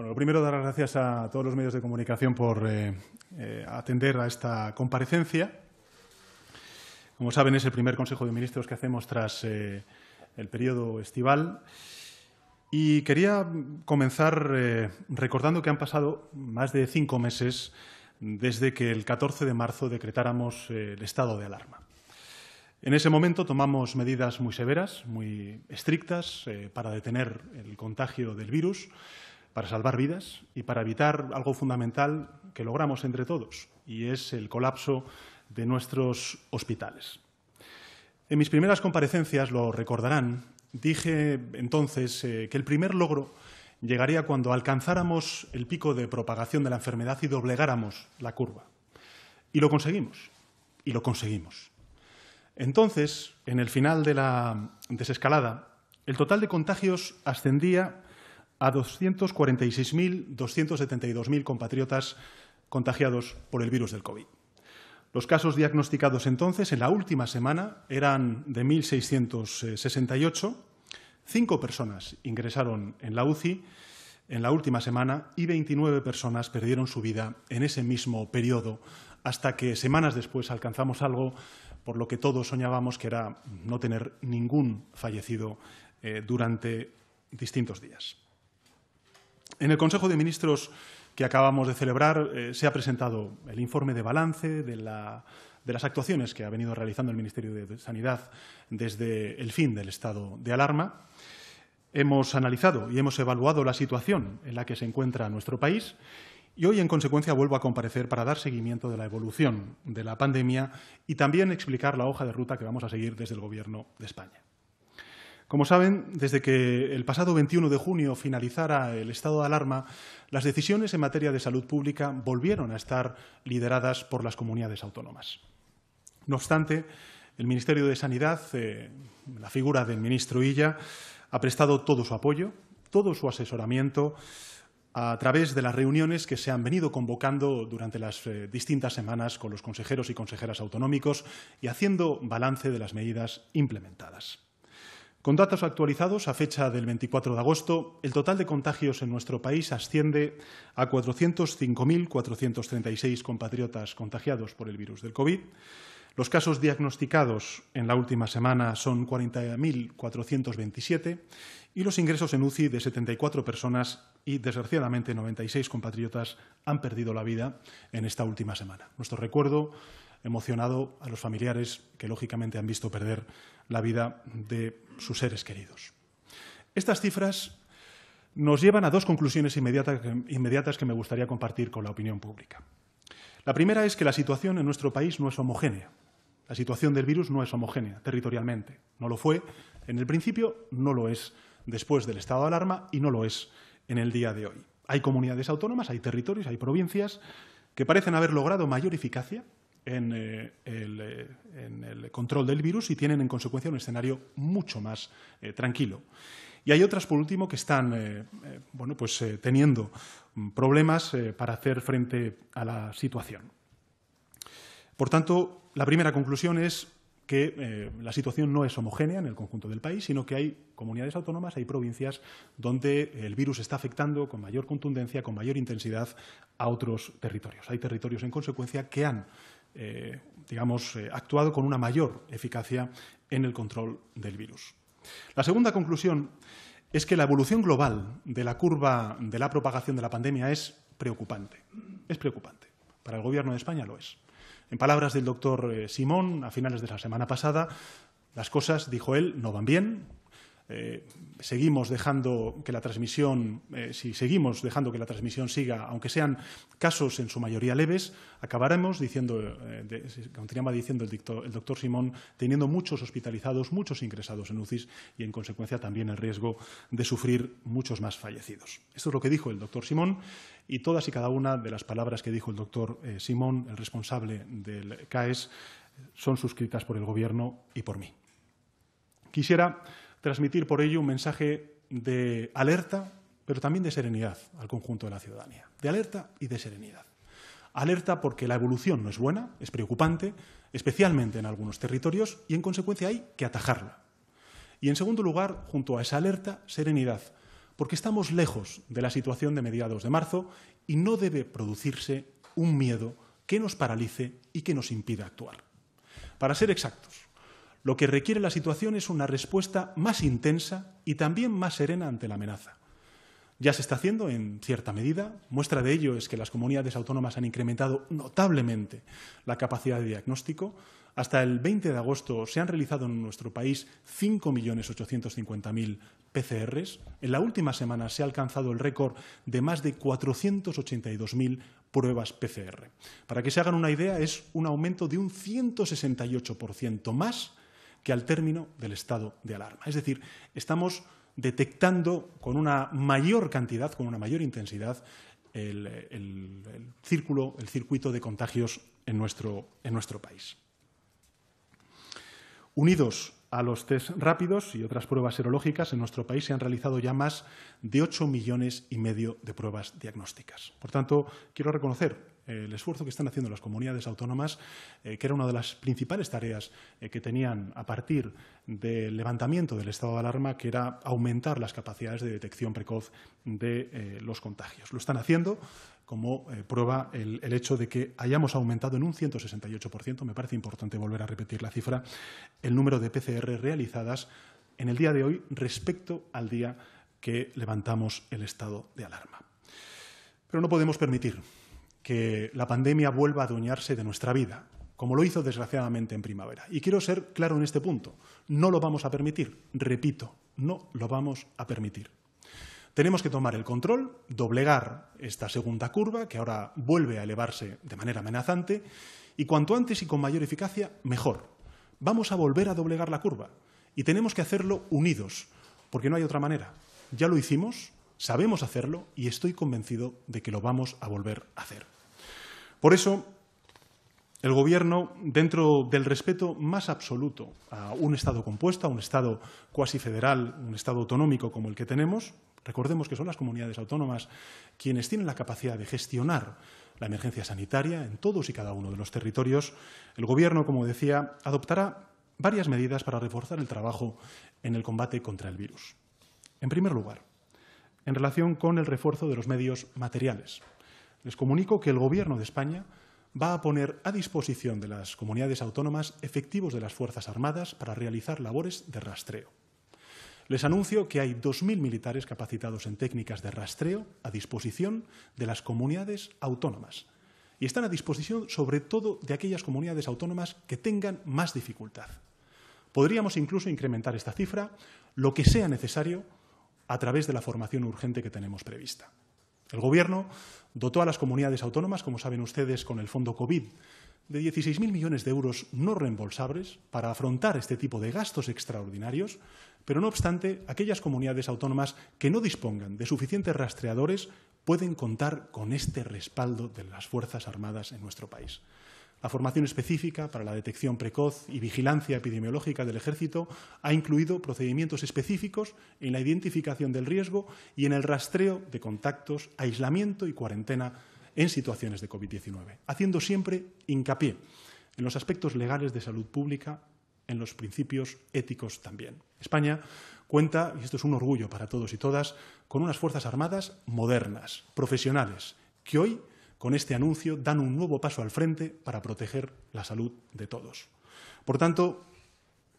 Bueno, lo primero, dar las gracias a todos los medios de comunicación por eh, eh, atender a esta comparecencia. Como saben, es el primer Consejo de Ministros que hacemos tras eh, el periodo estival. Y quería comenzar recordando que han pasado más de cinco meses desde que el 14 de marzo decretáramos el estado de alarma. En ese momento tomamos medidas muy severas, muy estrictas, para detener el contagio del virus para salvar vidas y para evitar algo fundamental que logramos entre todos, y es el colapso de nuestros hospitales. En mis primeras comparecencias, lo recordarán, dije entonces eh, que el primer logro llegaría cuando alcanzáramos el pico de propagación de la enfermedad y doblegáramos la curva. Y lo conseguimos, y lo conseguimos. Entonces, en el final de la desescalada, el total de contagios ascendía a 246.272.000 compatriotas contagiados por el virus del COVID. Los casos diagnosticados entonces, en la última semana, eran de 1.668. Cinco personas ingresaron en la UCI en la última semana y 29 personas perdieron su vida en ese mismo periodo, hasta que semanas después alcanzamos algo por lo que todos soñábamos, que era no tener ningún fallecido eh, durante distintos días. En el Consejo de Ministros que acabamos de celebrar eh, se ha presentado el informe de balance de, las actuaciones que ha venido realizando el Ministerio de Sanidad desde el fin del estado de alarma. Hemos analizado y hemos evaluado la situación en la que se encuentra nuestro país y hoy, en consecuencia, vuelvo a comparecer para dar seguimiento de la evolución de la pandemia y también explicar la hoja de ruta que vamos a seguir desde el Gobierno de España. Como saben, desde que el pasado 21 de junio finalizara el estado de alarma, las decisiones en materia de salud pública volvieron a estar lideradas por las comunidades autónomas. No obstante, el Ministerio de Sanidad, eh, la figura del ministro Illa, ha prestado todo su apoyo, todo su asesoramiento a través de las reuniones que se han venido convocando durante las eh, distintas semanas con los consejeros y consejeras autonómicos y haciendo balance de las medidas implementadas. Con datos actualizados a fecha del 24 de agosto, el total de contagios en nuestro país asciende a 405.436 compatriotas contagiados por el virus del COVID. Los casos diagnosticados en la última semana son 40.427 y los ingresos en UCI de 74 personas y, desgraciadamente, 96 compatriotas han perdido la vida en esta última semana. Nuestro recuerdo emocionado a los familiares que, lógicamente, han visto perder la vida de sus seres queridos. Estas cifras nos llevan a dos conclusiones inmediatas que me gustaría compartir con la opinión pública. La primera es que la situación en nuestro país no es homogénea. La situación del virus no es homogénea territorialmente. No lo fue en el principio, no lo es después del estado de alarma y no lo es en el día de hoy. Hay comunidades autónomas, hay territorios, hay provincias que parecen haber logrado mayor eficacia eh, eh, en, el, control del virus y tienen en consecuencia un escenario mucho más eh, tranquilo. Y hay otras, por último, que están pues, teniendo mm, problemas para hacer frente a la situación. Por tanto, la primera conclusión es que la situación no es homogénea en el conjunto del país, sino que hay comunidades autónomas, hay provincias donde el virus está afectando con mayor contundencia, con mayor intensidad a otros territorios. Hay territorios, en consecuencia, que han eh, digamos, eh, actuado con una mayor eficacia en el control del virus. La segunda conclusión es que la evolución global de la curva de la propagación de la pandemia es preocupante. Es preocupante. Para el Gobierno de España lo es. En palabras del doctor eh, Simón, a finales de la semana pasada, las cosas, dijo él, no van bien, eh, seguimos dejando que la transmisión, eh, si seguimos dejando que la transmisión siga, aunque sean casos en su mayoría leves, acabaremos diciendo, eh, continuaba diciendo el, el, doctor Simón, teniendo muchos hospitalizados, muchos ingresados en UCIs y, en consecuencia, también el riesgo de sufrir muchos más fallecidos. Esto es lo que dijo el doctor Simón y todas y cada una de las palabras que dijo el doctor Simón, el responsable del CAES, son suscritas por el Gobierno y por mí. Quisiera transmitir por ello un mensaje de alerta, pero también de serenidad al conjunto de la ciudadanía. De alerta y de serenidad. Alerta porque la evolución no es buena, es preocupante, especialmente en algunos territorios, y en consecuencia hay que atajarla. Y en segundo lugar, junto a esa alerta, serenidad, porque estamos lejos de la situación de mediados de marzo y no debe producirse un miedo que nos paralice y que nos impida actuar. Para ser exactos, lo que requiere la situación es una respuesta más intensa y también más serena ante la amenaza. Ya se está haciendo en cierta medida. Muestra de ello es que las comunidades autónomas han incrementado notablemente la capacidad de diagnóstico. Hasta el 20 de agosto se han realizado en nuestro país 5.850.000 PCRs. En la última semana se ha alcanzado el récord de más de 482.000 pruebas PCR. Para que se hagan una idea, es un aumento de un 168% más que al término del estado de alarma. Es decir, estamos detectando con una mayor cantidad, con una mayor intensidad, el, círculo, el circuito de contagios en nuestro, en nuestro país. Unidos a los test rápidos y otras pruebas serológicas, en nuestro país se han realizado ya más de 8 millones y medio de pruebas diagnósticas. Por tanto, quiero reconocer el esfuerzo que están haciendo las comunidades autónomas, eh, que era una de las principales tareas eh, que tenían a partir del levantamiento del estado de alarma, que era aumentar las capacidades de detección precoz de eh, los contagios. Lo están haciendo como prueba el, hecho de que hayamos aumentado en un 168%, me parece importante volver a repetir la cifra, el número de PCR realizadas en el día de hoy respecto al día que levantamos el estado de alarma. Pero no podemos permitir que la pandemia vuelva a adueñarse de nuestra vida, como lo hizo desgraciadamente en primavera. Y quiero ser claro en este punto, no lo vamos a permitir, repito, no lo vamos a permitir. Tenemos que tomar el control, doblegar esta segunda curva, que ahora vuelve a elevarse de manera amenazante, y cuanto antes y con mayor eficacia, mejor. Vamos a volver a doblegar la curva y tenemos que hacerlo unidos, porque no hay otra manera. Ya lo hicimos sabemos hacerlo y estoy convencido de que lo vamos a volver a hacer. Por eso, el Gobierno, dentro del respeto más absoluto a un Estado compuesto, a un Estado cuasi federal, un Estado autonómico como el que tenemos, recordemos que son las comunidades autónomas quienes tienen la capacidad de gestionar la emergencia sanitaria en todos y cada uno de los territorios, el Gobierno, como decía, adoptará varias medidas para reforzar el trabajo en el combate contra el virus. En primer lugar, en relación con el refuerzo de los medios materiales. Les comunico que el Gobierno de España va a poner a disposición de las comunidades autónomas efectivos de las Fuerzas Armadas para realizar labores de rastreo. Les anuncio que hay 2.000 militares capacitados en técnicas de rastreo a disposición de las comunidades autónomas y están a disposición sobre todo de aquellas comunidades autónomas que tengan más dificultad. Podríamos incluso incrementar esta cifra lo que sea necesario a través de la formación urgente que tenemos prevista. El Gobierno dotó a las comunidades autónomas, como saben ustedes, con el Fondo COVID, de 16.000 millones de euros no reembolsables para afrontar este tipo de gastos extraordinarios, pero no obstante, aquellas comunidades autónomas que no dispongan de suficientes rastreadores pueden contar con este respaldo de las Fuerzas Armadas en nuestro país. La formación específica para la detección precoz y vigilancia epidemiológica del Ejército ha incluido procedimientos específicos en la identificación del riesgo y en el rastreo de contactos, aislamiento y cuarentena en situaciones de COVID-19, haciendo siempre hincapié en los aspectos legales de salud pública, en los principios éticos también. España cuenta, y esto es un orgullo para todos y todas, con unas Fuerzas Armadas modernas, profesionales, que hoy con este anuncio dan un nuevo paso al frente para proteger la salud de todos. Por tanto,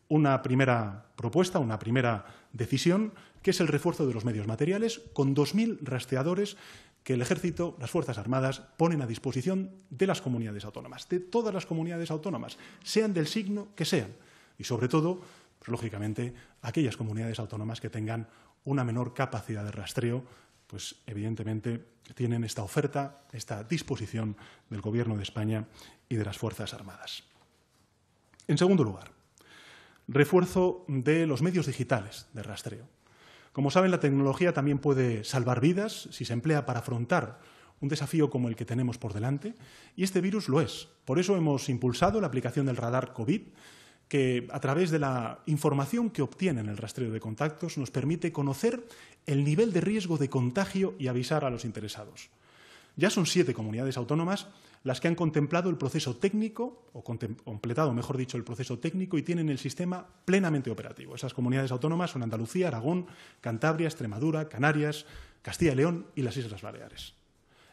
una primera propuesta, una primera decisión, que es el refuerzo de los medios materiales con 2.000 rastreadores que el Ejército, las Fuerzas Armadas ponen a disposición de las comunidades autónomas, de todas las comunidades autónomas, sean del signo que sean. Y sobre todo, pues, lógicamente, aquellas comunidades autónomas que tengan una menor capacidad de rastreo pues evidentemente tienen esta oferta, esta disposición del Gobierno de España y de las Fuerzas Armadas. En segundo lugar, refuerzo de los medios digitales de rastreo. Como saben, la tecnología también puede salvar vidas si se emplea para afrontar un desafío como el que tenemos por delante, y este virus lo es. Por eso hemos impulsado la aplicación del radar COVID, que a través de la información que obtienen el rastreo de contactos nos permite conocer el nivel de riesgo de contagio y avisar a los interesados. Ya son siete comunidades autónomas las que han contemplado el proceso técnico, o completado, mejor dicho, el proceso técnico y tienen el sistema plenamente operativo. Esas comunidades autónomas son Andalucía, Aragón, Cantabria, Extremadura, Canarias, Castilla y León y las Islas Baleares.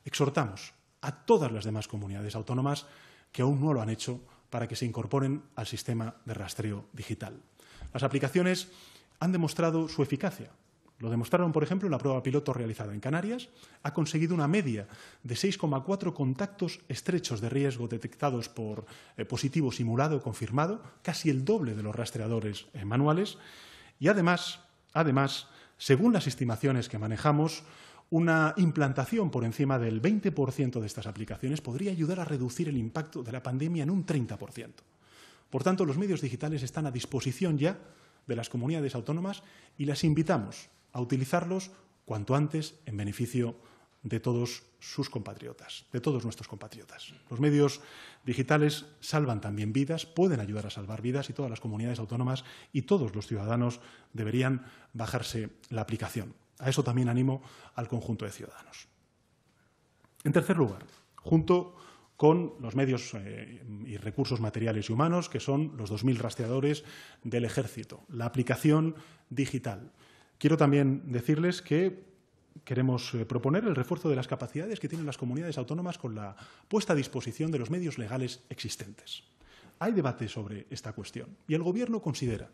Exhortamos a todas las demás comunidades autónomas que aún no lo han hecho para que se incorporen al sistema de rastreo digital. Las aplicaciones han demostrado su eficacia. Lo demostraron, por ejemplo, en la prueba piloto realizada en Canarias. Ha conseguido una media de 6,4 contactos estrechos de riesgo detectados por eh, positivo simulado o confirmado, casi el doble de los rastreadores eh, manuales. Y además, además, según las estimaciones que manejamos, una implantación por encima del 20% de estas aplicaciones podría ayudar a reducir el impacto de la pandemia en un 30%. Por tanto, los medios digitales están a disposición ya de las comunidades autónomas y las invitamos a utilizarlos cuanto antes en beneficio de todos sus compatriotas, de todos nuestros compatriotas. Los medios digitales salvan también vidas, pueden ayudar a salvar vidas y todas las comunidades autónomas y todos los ciudadanos deberían bajarse la aplicación. A eso también animo al conjunto de ciudadanos. En tercer lugar, junto con los medios eh, y recursos materiales y humanos, que son los 2.000 rastreadores del ejército, la aplicación digital. Quiero también decirles que queremos eh, proponer el refuerzo de las capacidades que tienen las comunidades autónomas con la puesta a disposición de los medios legales existentes. Hay debate sobre esta cuestión y el Gobierno considera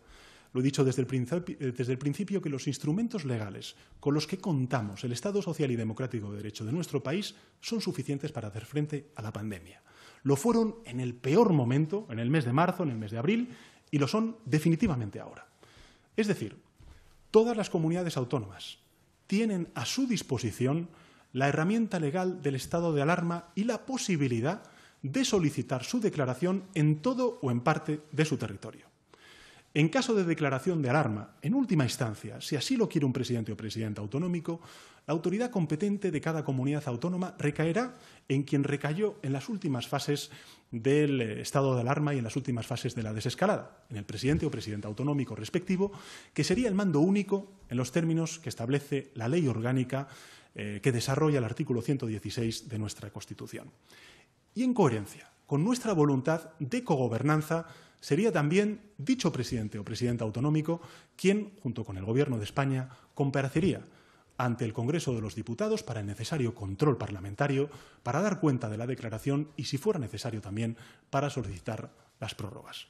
lo he dicho eh, desde el, principio que los instrumentos legales con los que contamos el Estado social y democrático de derecho de nuestro país son suficientes para hacer frente a la pandemia. Lo fueron en el peor momento, en el mes de marzo, en el mes de abril, y lo son definitivamente ahora. Es decir, todas las comunidades autónomas tienen a su disposición la herramienta legal del estado de alarma y la posibilidad de solicitar su declaración en todo o en parte de su territorio. En caso de declaración de alarma, en última instancia, si así lo quiere un presidente o presidente autonómico, la autoridad competente de cada comunidad autónoma recaerá en quien recayó en las últimas fases del eh, estado de alarma y en las últimas fases de la desescalada, en el presidente o presidente autonómico respectivo, que sería el mando único en los términos que establece la ley orgánica eh, que desarrolla el artículo 116 de nuestra Constitución. Y en coherencia con nuestra voluntad de cogobernanza sería también dicho presidente o presidente autonómico quien, junto con el Gobierno de España, comparecería ante el Congreso de los Diputados para el necesario control parlamentario, para dar cuenta de la declaración y, si fuera necesario también, para solicitar las prórrogas.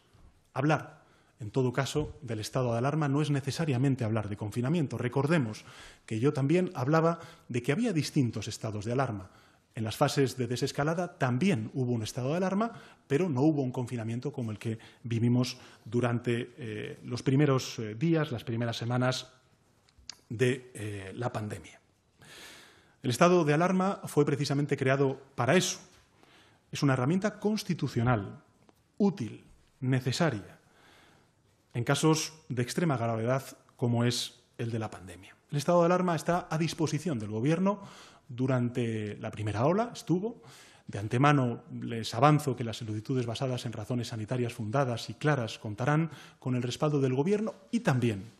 Hablar, en todo caso, del estado de alarma no es necesariamente hablar de confinamiento. Recordemos que yo también hablaba de que había distintos estados de alarma en las fases de desescalada también hubo un estado de alarma, pero no hubo un confinamiento como el que vivimos durante eh, los primeros eh, días, las primeras semanas de eh, la pandemia. El estado de alarma fue precisamente creado para eso. Es una herramienta constitucional, útil, necesaria, en casos de extrema gravedad como es el de la pandemia. El estado de alarma está a disposición del Gobierno durante la primera ola, estuvo. De antemano les avanzo que las solicitudes basadas en razones sanitarias fundadas y claras contarán con el respaldo del Gobierno y también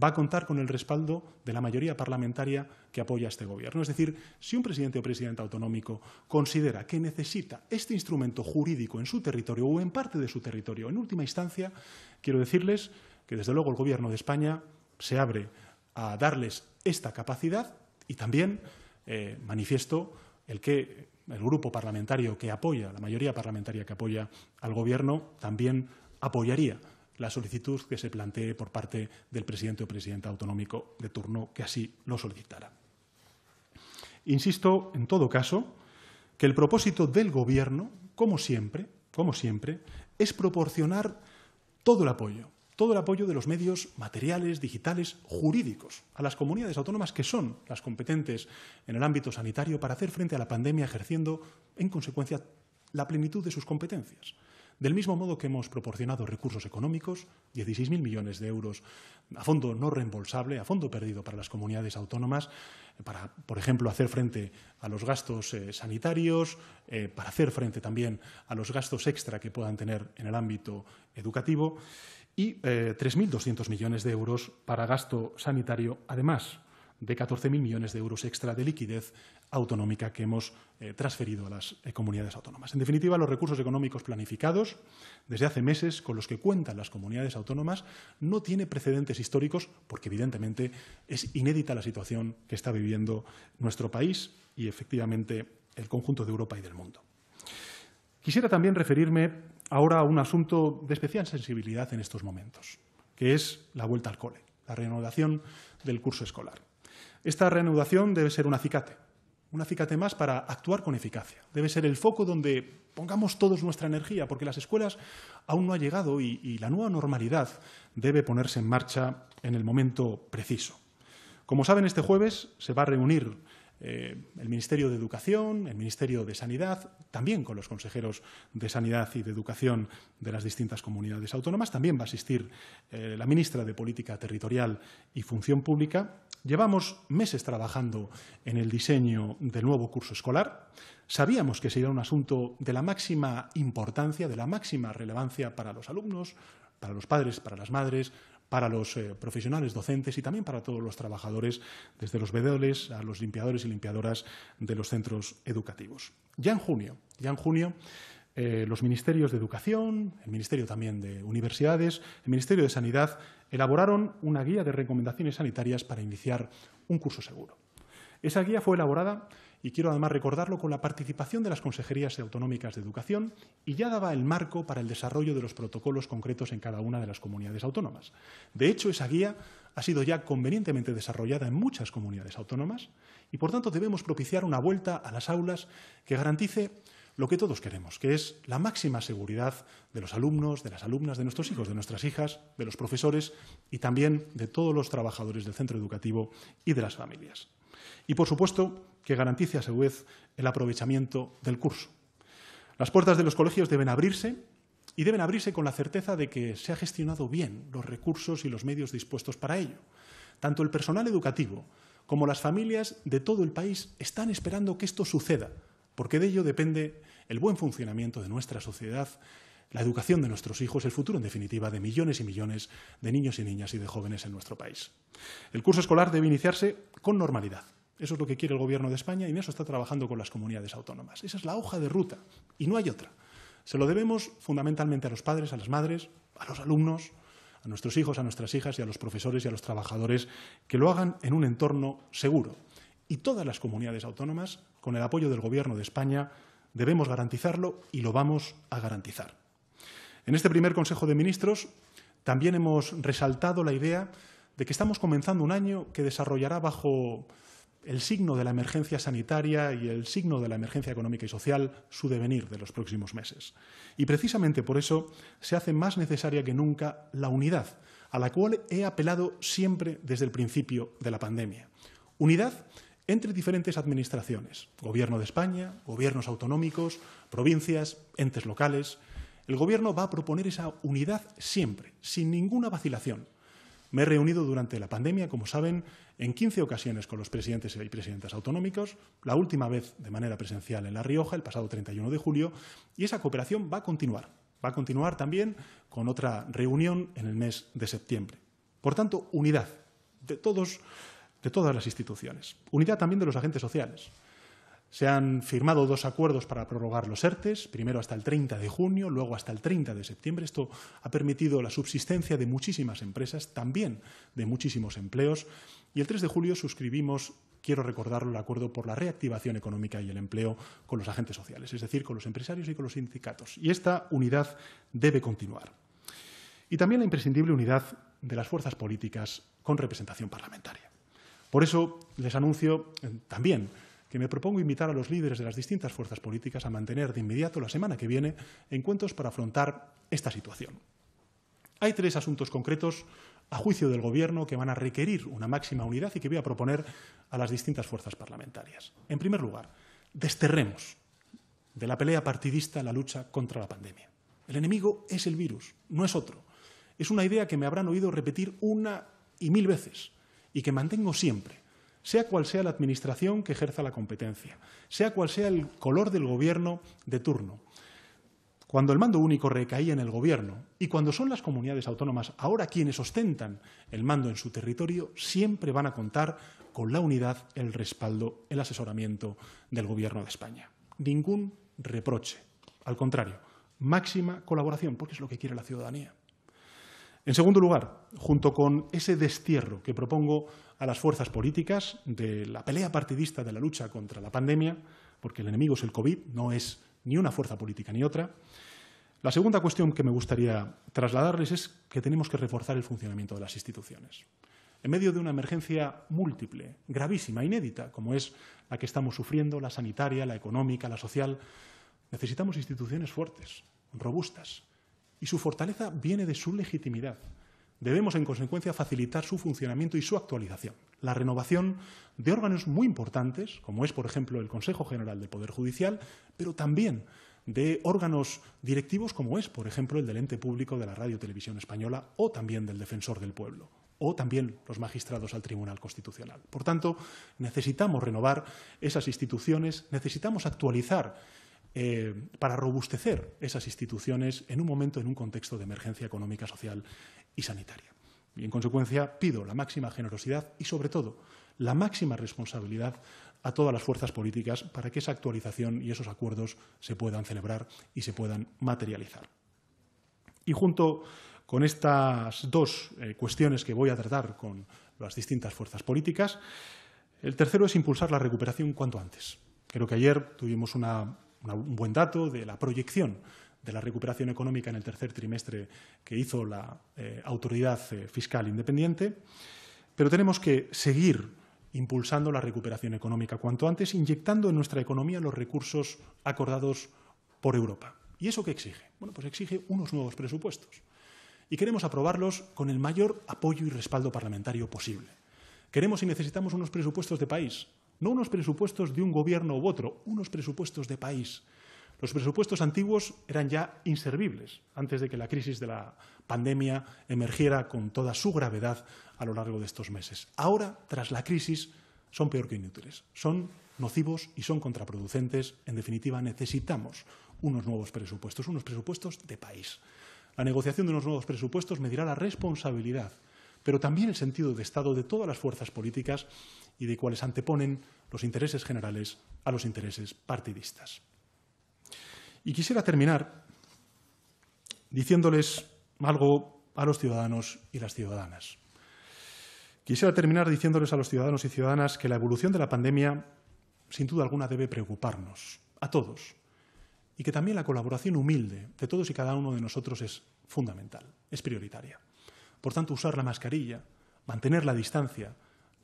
va a contar con el respaldo de la mayoría parlamentaria que apoya a este Gobierno. Es decir, si un presidente o presidenta autonómico considera que necesita este instrumento jurídico en su territorio o en parte de su territorio, en última instancia, quiero decirles que desde luego el Gobierno de España se abre a darles esta capacidad y también eh, manifiesto el que el grupo parlamentario que apoya, la mayoría parlamentaria que apoya al Gobierno, también apoyaría la solicitud que se plantee por parte del presidente o presidenta autonómico de turno que así lo solicitara. Insisto, en todo caso, que el propósito del Gobierno, como siempre, como siempre, es proporcionar todo el apoyo, todo el apoyo de los medios materiales, digitales, jurídicos, a las comunidades autónomas que son las competentes en el ámbito sanitario para hacer frente a la pandemia ejerciendo, en consecuencia, la plenitud de sus competencias. Del mismo modo que hemos proporcionado recursos económicos, 16.000 millones de euros a fondo no reembolsable, a fondo perdido para las comunidades autónomas, eh, para, por ejemplo, hacer frente a los gastos eh, sanitarios, eh, para hacer frente también a los gastos extra que puedan tener en el ámbito educativo y eh, 3.200 millones de euros para gasto sanitario, además de 14.000 millones de euros extra de liquidez autonómica que hemos eh, transferido a las eh, comunidades autónomas. En definitiva, los recursos económicos planificados desde hace meses con los que cuentan las comunidades autónomas no tiene precedentes históricos porque, evidentemente, es inédita la situación que está viviendo nuestro país y, efectivamente, el conjunto de Europa y del mundo. Quisiera también referirme ahora un asunto de especial sensibilidad en estos momentos, que es la vuelta al cole, la reanudación del curso escolar. Esta reanudación debe ser un acicate, un acicate más para actuar con eficacia. Debe ser el foco donde pongamos todos nuestra energía, porque las escuelas aún no ha llegado y la nueva normalidad debe ponerse en marcha en el momento preciso. Como saben, este jueves se va a reunir eh, el Ministerio de Educación, el Ministerio de Sanidad, también con los consejeros de Sanidad y de Educación de las distintas comunidades autónomas. También va a asistir eh, la ministra de Política Territorial y Función Pública. Llevamos meses trabajando en el diseño del nuevo curso escolar. Sabíamos que sería un asunto de la máxima importancia, de la máxima relevancia para los alumnos, para los padres, para las madres, para los eh, profesionales docentes y también para todos los trabajadores, desde los vendedores a los limpiadores y limpiadoras de los centros educativos. Ya en junio, ya en junio eh, los ministerios de Educación, el Ministerio también de Universidades, el Ministerio de Sanidad elaboraron una guía de recomendaciones sanitarias para iniciar un curso seguro. Esa guía fue elaborada y quiero además recordarlo con la participación de las consejerías autonómicas de educación y ya daba el marco para el desarrollo de los protocolos concretos en cada una de las comunidades autónomas. De hecho, esa guía ha sido ya convenientemente desarrollada en muchas comunidades autónomas y, por tanto, debemos propiciar una vuelta a las aulas que garantice lo que todos queremos, que es la máxima seguridad de los alumnos, de las alumnas, de nuestros hijos, de nuestras hijas, de los profesores y también de todos los trabajadores del centro educativo y de las familias y, por supuesto, que garantice a su vez el aprovechamiento del curso. Las puertas de los colegios deben abrirse y deben abrirse con la certeza de que se ha gestionado bien los recursos y los medios dispuestos para ello. Tanto el personal educativo como las familias de todo el país están esperando que esto suceda, porque de ello depende el buen funcionamiento de nuestra sociedad, la educación de nuestros hijos, el futuro, en definitiva, de millones y millones de niños y niñas y de jóvenes en nuestro país. El curso escolar debe iniciarse con normalidad, eso es lo que quiere el Gobierno de España y en eso está trabajando con las comunidades autónomas. Esa es la hoja de ruta y no hay otra. Se lo debemos fundamentalmente a los padres, a las madres, a los alumnos, a nuestros hijos, a nuestras hijas y a los profesores y a los trabajadores que lo hagan en un entorno seguro. Y todas las comunidades autónomas, con el apoyo del Gobierno de España, debemos garantizarlo y lo vamos a garantizar. En este primer Consejo de Ministros también hemos resaltado la idea de que estamos comenzando un año que desarrollará bajo el signo de la emergencia sanitaria y el signo de la emergencia económica y social, su devenir de los próximos meses. Y precisamente por eso se hace más necesaria que nunca la unidad, a la cual he apelado siempre desde el principio de la pandemia. Unidad entre diferentes administraciones, Gobierno de España, gobiernos autonómicos, provincias, entes locales. El Gobierno va a proponer esa unidad siempre, sin ninguna vacilación. Me he reunido durante la pandemia, como saben, en 15 ocasiones con los presidentes y presidentas autonómicos, la última vez de manera presencial en La Rioja, el pasado 31 de julio, y esa cooperación va a continuar. Va a continuar también con otra reunión en el mes de septiembre. Por tanto, unidad de, todos, de todas las instituciones. Unidad también de los agentes sociales. Se han firmado dos acuerdos para prorrogar los ERTES, primero hasta el 30 de junio, luego hasta el 30 de septiembre. Esto ha permitido la subsistencia de muchísimas empresas, también de muchísimos empleos. Y el 3 de julio suscribimos, quiero recordarlo, el acuerdo por la reactivación económica y el empleo con los agentes sociales, es decir, con los empresarios y con los sindicatos. Y esta unidad debe continuar. Y también la imprescindible unidad de las fuerzas políticas con representación parlamentaria. Por eso les anuncio eh, también que me propongo invitar a los líderes de las distintas fuerzas políticas a mantener de inmediato la semana que viene encuentros para afrontar esta situación. Hay tres asuntos concretos a juicio del Gobierno que van a requerir una máxima unidad y que voy a proponer a las distintas fuerzas parlamentarias. En primer lugar, desterremos de la pelea partidista la lucha contra la pandemia. El enemigo es el virus, no es otro. Es una idea que me habrán oído repetir una y mil veces y que mantengo siempre sea cual sea la administración que ejerza la competencia, sea cual sea el color del gobierno de turno. Cuando el mando único recaía en el gobierno y cuando son las comunidades autónomas ahora quienes ostentan el mando en su territorio, siempre van a contar con la unidad, el respaldo, el asesoramiento del gobierno de España. Ningún reproche, al contrario, máxima colaboración, porque es lo que quiere la ciudadanía. En segundo lugar, junto con ese destierro que propongo a las fuerzas políticas de la pelea partidista de la lucha contra la pandemia, porque el enemigo es el COVID, no es ni una fuerza política ni otra, la segunda cuestión que me gustaría trasladarles es que tenemos que reforzar el funcionamiento de las instituciones. En medio de una emergencia múltiple, gravísima, inédita, como es la que estamos sufriendo, la sanitaria, la económica, la social, necesitamos instituciones fuertes, robustas, y su fortaleza viene de su legitimidad. Debemos, en consecuencia, facilitar su funcionamiento y su actualización. La renovación de órganos muy importantes, como es, por ejemplo, el Consejo General del Poder Judicial, pero también de órganos directivos como es, por ejemplo, el del ente público de la Radio Televisión Española o también del Defensor del Pueblo o también los magistrados al Tribunal Constitucional. Por tanto, necesitamos renovar esas instituciones, necesitamos actualizar eh, para robustecer esas instituciones en un momento, en un contexto de emergencia económica, social y sanitaria. Y, en consecuencia, pido la máxima generosidad y, sobre todo, la máxima responsabilidad a todas las fuerzas políticas para que esa actualización y esos acuerdos se puedan celebrar y se puedan materializar. Y junto con estas dos eh, cuestiones que voy a tratar con las distintas fuerzas políticas, el tercero es impulsar la recuperación cuanto antes. Creo que ayer tuvimos una un buen dato de la proyección de la recuperación económica en el tercer trimestre que hizo la eh, Autoridad eh, Fiscal Independiente, pero tenemos que seguir impulsando la recuperación económica cuanto antes, inyectando en nuestra economía los recursos acordados por Europa. ¿Y eso qué exige? Bueno, pues exige unos nuevos presupuestos. Y queremos aprobarlos con el mayor apoyo y respaldo parlamentario posible. Queremos y necesitamos unos presupuestos de país, no unos presupuestos de un gobierno u otro, unos presupuestos de país. Los presupuestos antiguos eran ya inservibles antes de que la crisis de la pandemia emergiera con toda su gravedad a lo largo de estos meses. Ahora, tras la crisis, son peor que inútiles, son nocivos y son contraproducentes. En definitiva, necesitamos unos nuevos presupuestos, unos presupuestos de país. La negociación de unos nuevos presupuestos medirá la responsabilidad pero también el sentido de Estado de todas las fuerzas políticas y de cuáles anteponen los intereses generales a los intereses partidistas. Y quisiera terminar diciéndoles algo a los ciudadanos y las ciudadanas. Quisiera terminar diciéndoles a los ciudadanos y ciudadanas que la evolución de la pandemia, sin duda alguna, debe preocuparnos, a todos, y que también la colaboración humilde de todos y cada uno de nosotros es fundamental, es prioritaria. Por tanto, usar la mascarilla, mantener la distancia,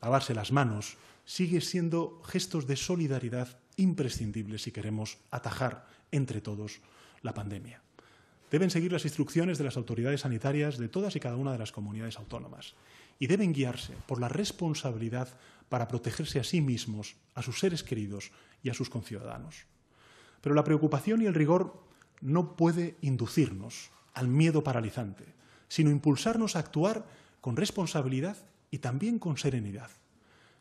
lavarse las manos, sigue siendo gestos de solidaridad imprescindibles si queremos atajar entre todos la pandemia. Deben seguir las instrucciones de las autoridades sanitarias de todas y cada una de las comunidades autónomas y deben guiarse por la responsabilidad para protegerse a sí mismos, a sus seres queridos y a sus conciudadanos. Pero la preocupación y el rigor no puede inducirnos al miedo paralizante, sino impulsarnos a actuar con responsabilidad y también con serenidad.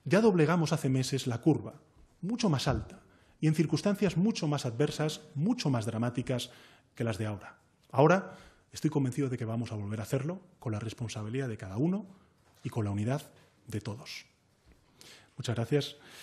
Ya doblegamos hace meses la curva, mucho más alta, y en circunstancias mucho más adversas, mucho más dramáticas que las de ahora. Ahora estoy convencido de que vamos a volver a hacerlo con la responsabilidad de cada uno y con la unidad de todos. Muchas gracias.